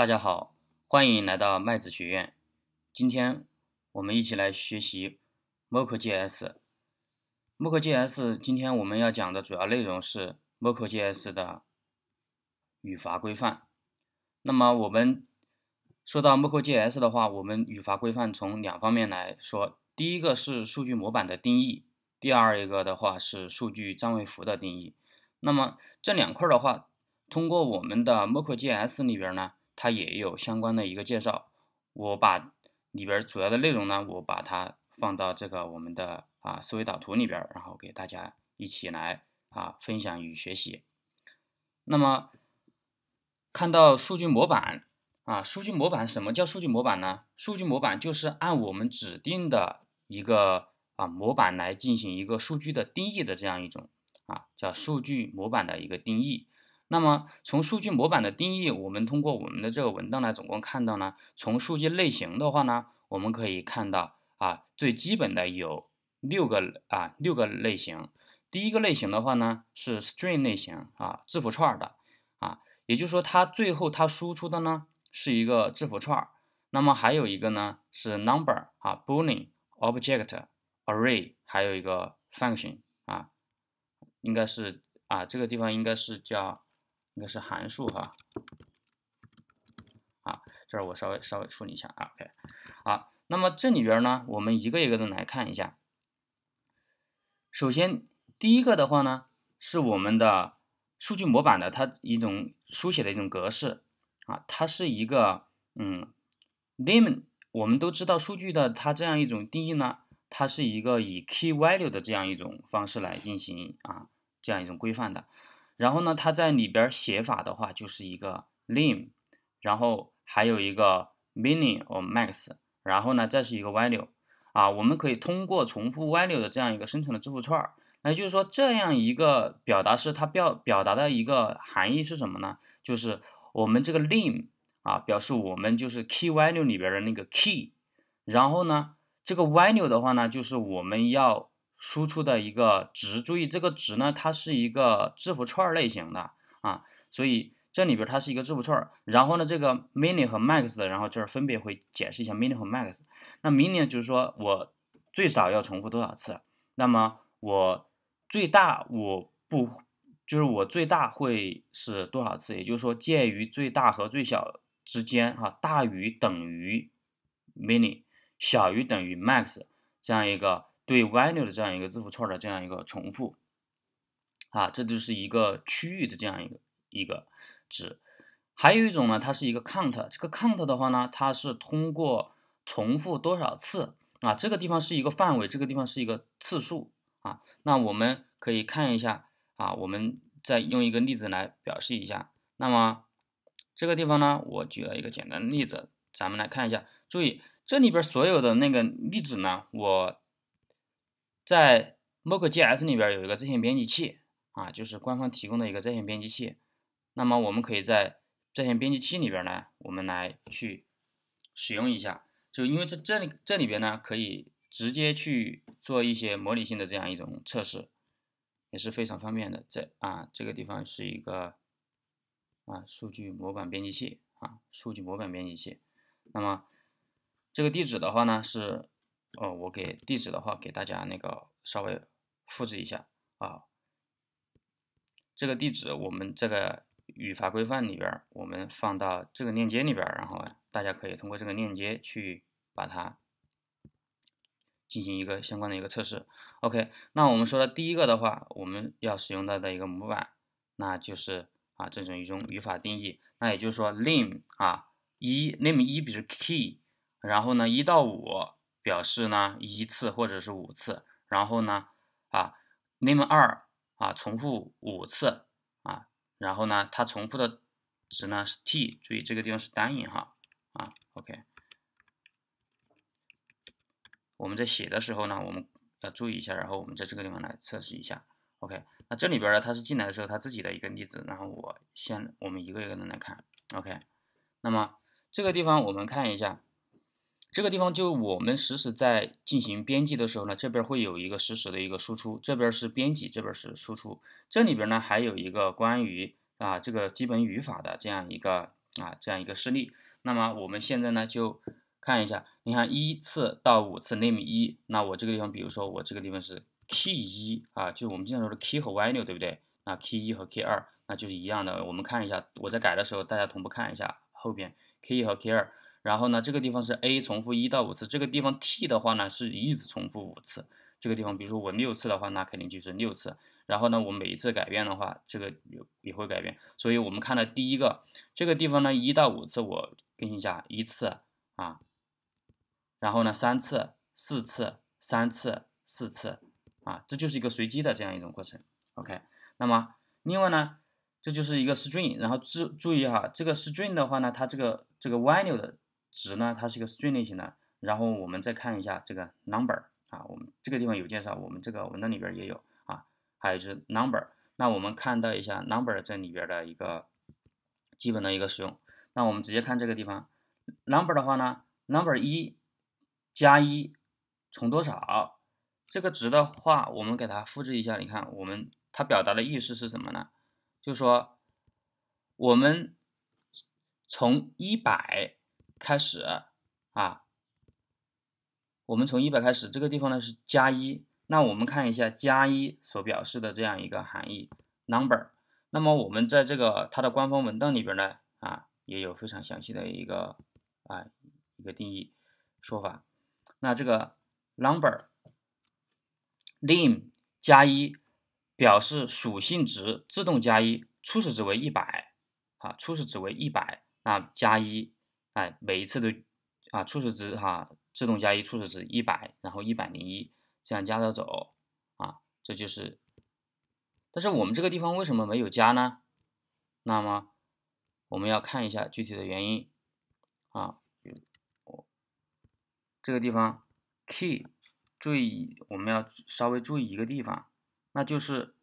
大家好，欢迎来到麦子学院。今天我们一起来学习 Mock JS。Mock JS 今天我们要讲的主要内容是 Mock JS 的语法规范。那么我们说到 Mock JS 的话，我们语法规范从两方面来说，第一个是数据模板的定义，第二一个的话是数据占位符的定义。那么这两块的话，通过我们的 Mock JS 里边呢。它也有相关的一个介绍，我把里边主要的内容呢，我把它放到这个我们的啊思维导图里边，然后给大家一起来啊分享与学习。那么看到数据模板啊，数据模板什么叫数据模板呢？数据模板就是按我们指定的一个啊模板来进行一个数据的定义的这样一种啊叫数据模板的一个定义。那么从数据模板的定义，我们通过我们的这个文档呢，总共看到呢，从数据类型的话呢，我们可以看到啊，最基本的有六个啊六个类型。第一个类型的话呢是 string 类型啊，字符串的啊，也就是说它最后它输出的呢是一个字符串。那么还有一个呢是 number 啊，boolean，object，array，还有一个 function 啊，应该是啊，这个地方应该是叫。这是函数哈，啊，这儿我稍微稍微处理一下啊，OK，好，那么这里边呢，我们一个一个的来看一下。首先第一个的话呢，是我们的数据模板的它一种书写的一种格式啊，它是一个嗯，name 我们都知道数据的它这样一种定义呢，它是一个以 key-value 的这样一种方式来进行啊，这样一种规范的。然后呢，它在里边写法的话就是一个 lim，然后还有一个 m i n i or max，然后呢，再是一个 value，啊，我们可以通过重复 value 的这样一个生成的字符串，那就是说这样一个表达式，它表表达的一个含义是什么呢？就是我们这个 lim 啊，表示我们就是 key value 里边的那个 key，然后呢，这个 value 的话呢，就是我们要。输出的一个值，注意这个值呢，它是一个字符串类型的啊，所以这里边它是一个字符串。然后呢，这个 min 和 max 的，然后这儿分别会解释一下 min 和 max。那 min 就是说我最少要重复多少次，那么我最大我不就是我最大会是多少次？也就是说介于最大和最小之间哈，大于等于 min，小于等于 max，这样一个。对 value 的这样一个字符串的这样一个重复，啊，这就是一个区域的这样一个一个值。还有一种呢，它是一个 count，这个 count 的话呢，它是通过重复多少次啊？这个地方是一个范围，这个地方是一个次数啊。那我们可以看一下啊，我们再用一个例子来表示一下。那么这个地方呢，我举了一个简单的例子，咱们来看一下。注意这里边所有的那个例子呢，我。在 Mock GS 里边有一个在线编辑器啊，就是官方提供的一个在线编辑器。那么我们可以在在线编辑器里边呢，我们来去使用一下。就因为这这里这里边呢，可以直接去做一些模拟性的这样一种测试，也是非常方便的。这啊，这个地方是一个啊数据模板编辑器啊，数据模板编辑器。那么这个地址的话呢是。哦，我给地址的话，给大家那个稍微复制一下啊。这个地址我们这个语法规范里边，我们放到这个链接里边，然后大家可以通过这个链接去把它进行一个相关的一个测试。OK，那我们说的第一个的话，我们要使用到的一个模板，那就是啊这种一种语法定义，那也就是说 name 啊一 name 一，比如 key，然后呢一到五。表示呢一次或者是五次，然后呢啊，name 二啊重复五次啊，然后呢它重复的值呢是 t，注意这个地方是单引号啊。OK，我们在写的时候呢，我们要注意一下，然后我们在这个地方来测试一下。OK，那这里边呢它是进来的时候它自己的一个例子，然后我先我们一个一个的来看。OK，那么这个地方我们看一下。这个地方就我们实时在进行编辑的时候呢，这边会有一个实时的一个输出，这边是编辑，这边是输出。这里边呢还有一个关于啊这个基本语法的这样一个啊这样一个示例。那么我们现在呢就看一下，你看一次到五次 name 一，那我这个地方比如说我这个地方是 key 一啊，就我们经常说的 key 和 value 对不对？那 key 一和 key 二那就是一样的。我们看一下，我在改的时候大家同步看一下后边 key 和 key 二。然后呢，这个地方是 a 重复一到五次，这个地方 t 的话呢是一直重复五次。这个地方，比如说我六次的话，那肯定就是六次。然后呢，我每一次改变的话，这个也也会改变。所以我们看到第一个这个地方呢，一到五次我更新一下一次啊，然后呢三次、四次、三次、四次啊，这就是一个随机的这样一种过程。OK，那么另外呢，这就是一个 string，然后注注意哈，这个 string 的话呢，它这个这个 value 的。值呢，它是一个 string 类型的。然后我们再看一下这个 number 啊，我们这个地方有介绍，我们这个文档里边也有啊。还有就是 number，那我们看到一下 number 这里边的一个基本的一个使用。那我们直接看这个地方 number 的话呢，number 一加一从多少这个值的话，我们给它复制一下，你看我们它表达的意思是什么呢？就是说我们从一百开始啊，我们从一百开始，这个地方呢是加一。那我们看一下加一所表示的这样一个含义 number。那么我们在这个它的官方文档里边呢啊，也有非常详细的一个啊一个定义说法。那这个 number name 加一表示属性值自动加一，初始值为一百啊，初始值为一百，那加一。哎，每一次都，啊，初始值哈，自动加一，初始值一百，然后一百零一，这样加着走，啊，这就是。但是我们这个地方为什么没有加呢？那么我们要看一下具体的原因。啊，我这个地方 key，注意，我们要稍微注意一个地方，那就是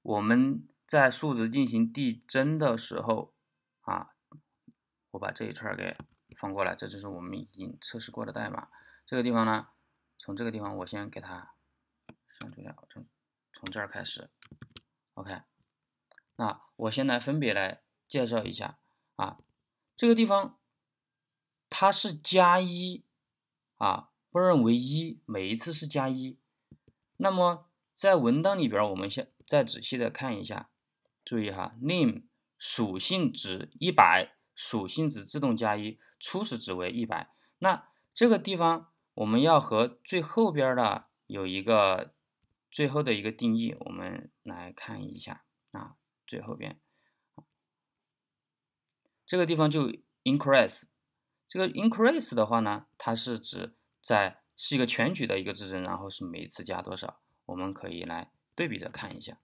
我们在数值进行递增的时候。我把这一串给放过来，这就是我们已经测试过的代码。这个地方呢，从这个地方我先给它删除掉。从从这儿开始，OK。那我先来分别来介绍一下啊，这个地方它是加一啊，默认为一，每一次是加一。那么在文档里边，我们先再仔细的看一下，注意哈，n a m e 属性值一百。属性值自动加一，初始值为一百。那这个地方我们要和最后边的有一个最后的一个定义，我们来看一下啊，最后边这个地方就 increase，这个 increase 的话呢，它是指在是一个全局的一个指针，然后是每次加多少，我们可以来对比着看一下。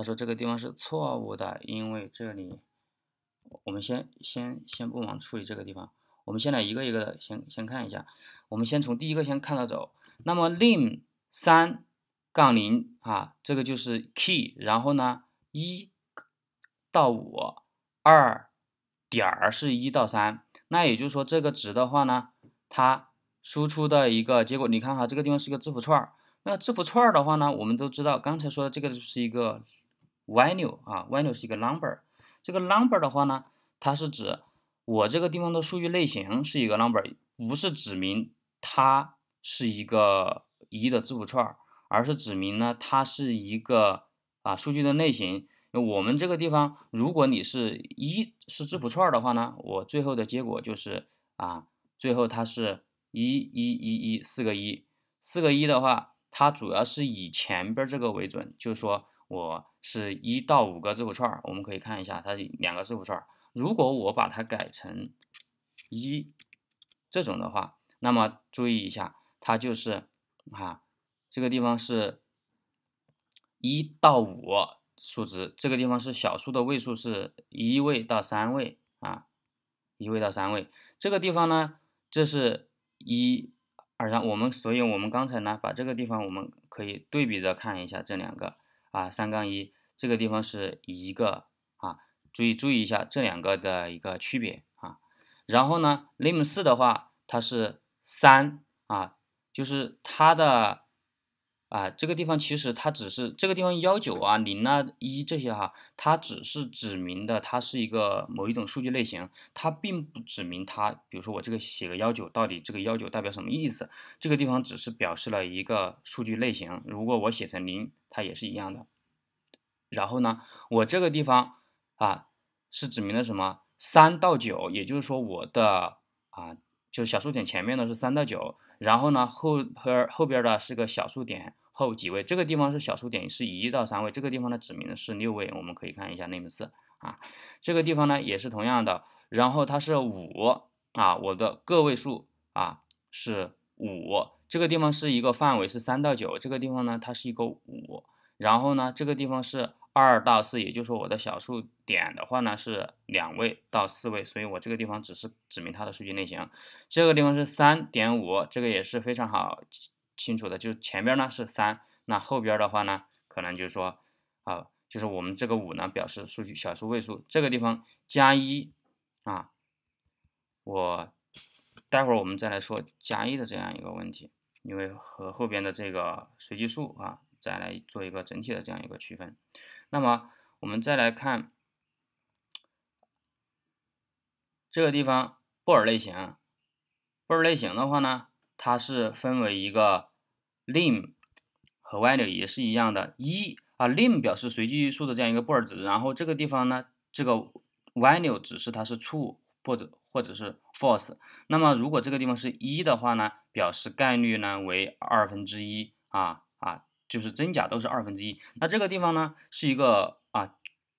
他说这个地方是错误的，因为这里我们先先先不忙处理这个地方，我们先来一个一个的先先看一下，我们先从第一个先看到走，那么 lim 三杠零啊，这个就是 key，然后呢一到五二点儿是一到三，那也就是说这个值的话呢，它输出的一个结果，你看哈这个地方是个字符串，那字符串的话呢，我们都知道刚才说的这个就是一个。value 啊，value 是一个 number，这个 number 的话呢，它是指我这个地方的数据类型是一个 number，不是指明它是一个一的字符串，而是指明呢它是一个啊数据的类型。我们这个地方，如果你是一是字符串的话呢，我最后的结果就是啊，最后它是一一一一四个一，四个一的话，它主要是以前边这个为准，就是说。我是一到五个字符串儿，我们可以看一下它两个字符串儿。如果我把它改成一这种的话，那么注意一下，它就是啊，这个地方是一到五数值，这个地方是小数的位数是一位到三位啊，一位到三位。这个地方呢，这是一二三，我们所以我们刚才呢，把这个地方我们可以对比着看一下这两个。啊，三杠一这个地方是一个啊，注意注意一下这两个的一个区别啊。然后呢，name 四的话，它是三啊，就是它的。啊，这个地方其实它只是这个地方幺九啊零啊一这些哈，它只是指明的它是一个某一种数据类型，它并不指明它，比如说我这个写个幺九，到底这个幺九代表什么意思？这个地方只是表示了一个数据类型，如果我写成零，它也是一样的。然后呢，我这个地方啊是指明了什么？三到九，也就是说我的啊，就是小数点前面的是三到九。然后呢，后边后边的是个小数点后几位？这个地方是小数点，是一到三位。这个地方的指明是六位，我们可以看一下 name 四啊。这个地方呢也是同样的，然后它是五啊，我的个位数啊是五。这个地方是一个范围是三到九，这个地方呢它是一个五，然后呢这个地方是。二到四，也就是说我的小数点的话呢是两位到四位，所以我这个地方只是指明它的数据类型。这个地方是三点五，这个也是非常好清楚的，就是前边呢是三，那后边的话呢可能就是说啊，就是我们这个五呢表示数据小数位数。这个地方加一啊，我待会儿我们再来说加一的这样一个问题，因为和后边的这个随机数啊再来做一个整体的这样一个区分。那么我们再来看这个地方布尔类型，布尔类型的话呢，它是分为一个 lim 和 value 也是一样的，一啊 lim 表示随机数的这样一个布尔值，然后这个地方呢，这个 value 指示它是 true 或者或者是 false。那么如果这个地方是一的话呢，表示概率呢为二分之一啊啊。就是真假都是二分之一。那这个地方呢是一个啊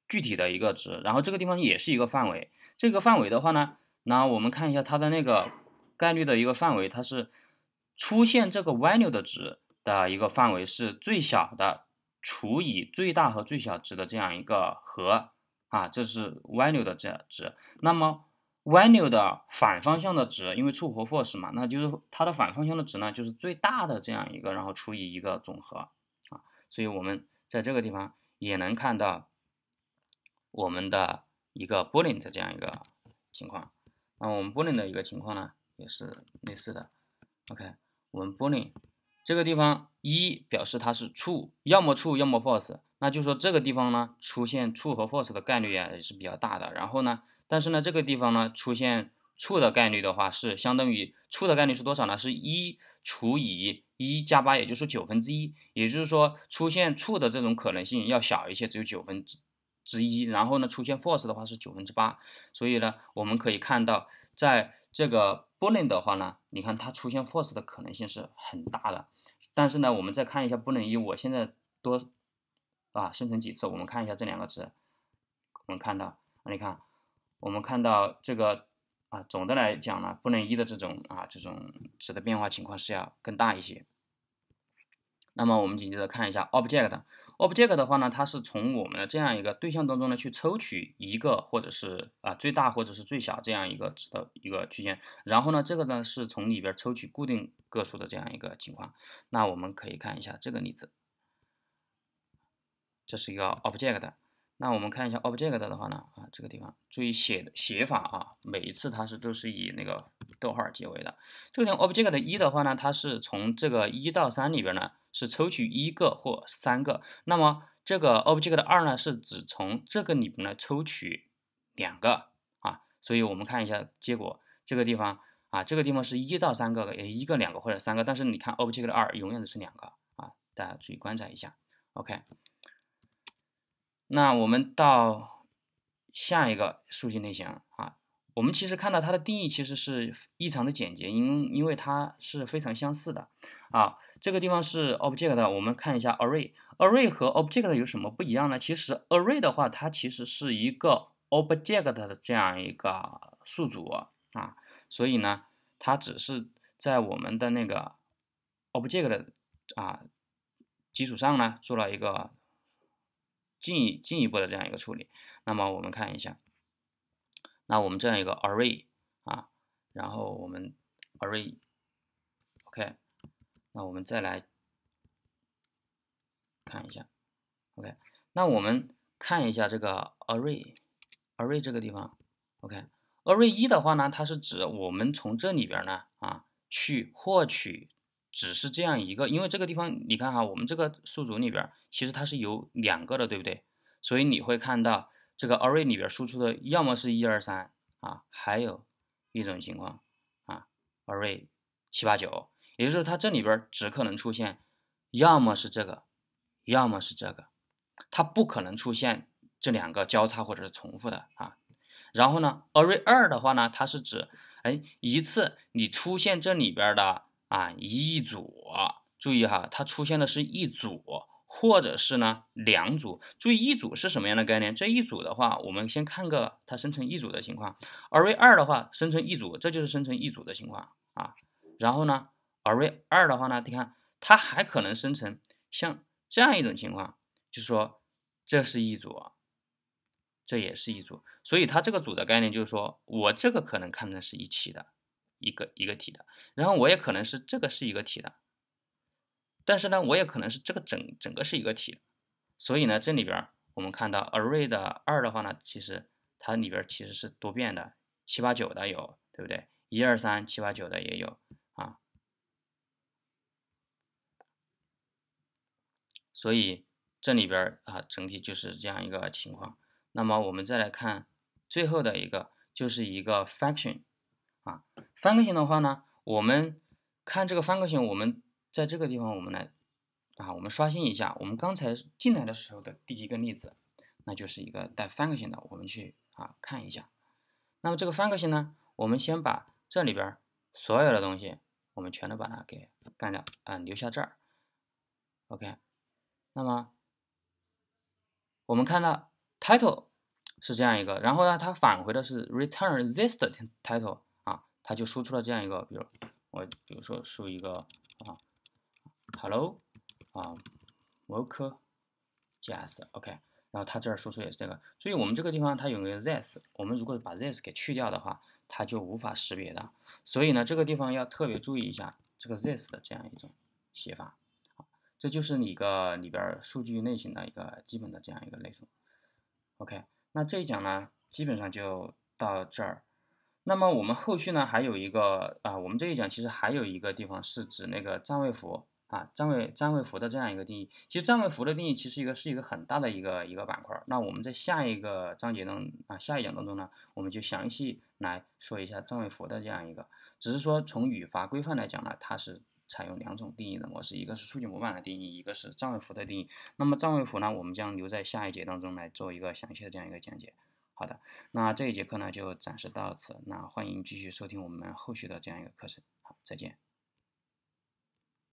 具体的一个值，然后这个地方也是一个范围。这个范围的话呢，那我们看一下它的那个概率的一个范围，它是出现这个 value 的值的一个范围是最小的除以最大和最小值的这样一个和啊，这是 value 的这值。那么 value 的反方向的值，因为触活 force 嘛，那就是它的反方向的值呢就是最大的这样一个，然后除以一个总和。所以，我们在这个地方也能看到我们的一个 boolean 的这样一个情况。那我们 boolean 的一个情况呢，也是类似的。OK，我们 boolean 这个地方一表示它是 true，要么 true 要么 false。那就说这个地方呢，出现 true 和 false 的概率啊也是比较大的。然后呢，但是呢，这个地方呢，出现 true 的概率的话，是相当于 true 的概率是多少呢？是一。除以一加八，也就是九分之一，也就是说出现处的这种可能性要小一些，只有九分之之一。然后呢，出现 force 的话是九分之八，所以呢，我们可以看到，在这个不能的话呢，你看它出现 force 的可能性是很大的。但是呢，我们再看一下不能一，我现在多啊生成几次，我们看一下这两个值，我们看到，你看，我们看到这个。啊，总的来讲呢，不能一的这种啊，这种值的变化情况是要更大一些。那么我们紧接着看一下 object，object 的话呢，它是从我们的这样一个对象当中呢，去抽取一个或者是啊最大或者是最小这样一个值的一个区间。然后呢，这个呢是从里边抽取固定个数的这样一个情况。那我们可以看一下这个例子，这是一个 object。那我们看一下 object 的话呢，啊，这个地方注意写写法啊，每一次它是都是以那个逗号结尾的。这个地方 object 的一的话呢，它是从这个一到三里边呢是抽取一个或三个，那么这个 object 的二呢，是只从这个里边呢抽取两个啊，所以我们看一下结果，这个地方啊，这个地方是一到三个，一个、两个或者三个，但是你看 object 的二永远都是两个啊，大家注意观察一下，OK。那我们到下一个数据类型啊，我们其实看到它的定义其实是异常的简洁，因因为它是非常相似的啊。这个地方是 object 我们看一下 array。array 和 object 有什么不一样呢？其实 array 的话，它其实是一个 object 的这样一个数组啊，所以呢，它只是在我们的那个 object 的啊基础上呢做了一个。进进一步的这样一个处理，那么我们看一下，那我们这样一个 array 啊，然后我们 array，OK，那我们再来看一下，OK，那我们看一下这个 array，array 这个地方，OK，array 一的话呢，它是指我们从这里边呢啊去获取。只是这样一个，因为这个地方你看哈，我们这个数组里边其实它是有两个的，对不对？所以你会看到这个 array 里边输出的要么是一二三啊，还有一种情况啊，array 七八九，也就是它这里边只可能出现，要么是这个，要么是这个，它不可能出现这两个交叉或者是重复的啊。然后呢，array 二的话呢，它是指哎一次你出现这里边的。啊，一组，注意哈，它出现的是一组，或者是呢两组，注意一组是什么样的概念？这一组的话，我们先看个它生成一组的情况，array 二的话生成一组，这就是生成一组的情况啊。然后呢，array 二的话呢，你看它还可能生成像这样一种情况，就是说这是一组，这也是一组，所以它这个组的概念就是说我这个可能看成是一起的。一个一个体的，然后我也可能是这个是一个体的，但是呢，我也可能是这个整整个是一个体，所以呢，这里边我们看到 array 的二的话呢，其实它里边其实是多变的，七八九的有，对不对？一二三七八九的也有啊，所以这里边啊，整体就是这样一个情况。那么我们再来看最后的一个，就是一个 function。啊，翻个性的话呢，我们看这个翻个性，我们在这个地方我们来啊，我们刷新一下，我们刚才进来的时候的第一个例子，那就是一个带翻个性的，我们去啊看一下。那么这个翻个性呢，我们先把这里边所有的东西，我们全都把它给干掉啊，留下这儿。OK，那么我们看到 title 是这样一个，然后呢，它返回的是 return this 的 title。它就输出了这样一个，比如我，比如说输一个啊，hello，啊，work，js，OK，e r 然后它这儿输出也是这个，所以我们这个地方它有个 this，我们如果把 this 给去掉的话，它就无法识别的，所以呢，这个地方要特别注意一下这个 this 的这样一种写法，这就是你个里边数据类型的一个基本的这样一个类型。o k 那这一讲呢，基本上就到这儿。那么我们后续呢还有一个啊，我们这一讲其实还有一个地方是指那个占位符啊，占位占位符的这样一个定义。其实占位符的定义其实一个是一个很大的一个一个板块儿。那我们在下一个章节中啊，下一讲当中呢，我们就详细来说一下占位符的这样一个。只是说从语法规范来讲呢，它是采用两种定义的模式，一个是数据模板的定义，一个是占位符的定义。那么占位符呢，我们将留在下一节当中来做一个详细的这样一个讲解。好的，那这一节课呢就暂时到此，那欢迎继续收听我们后续的这样一个课程，好，再见。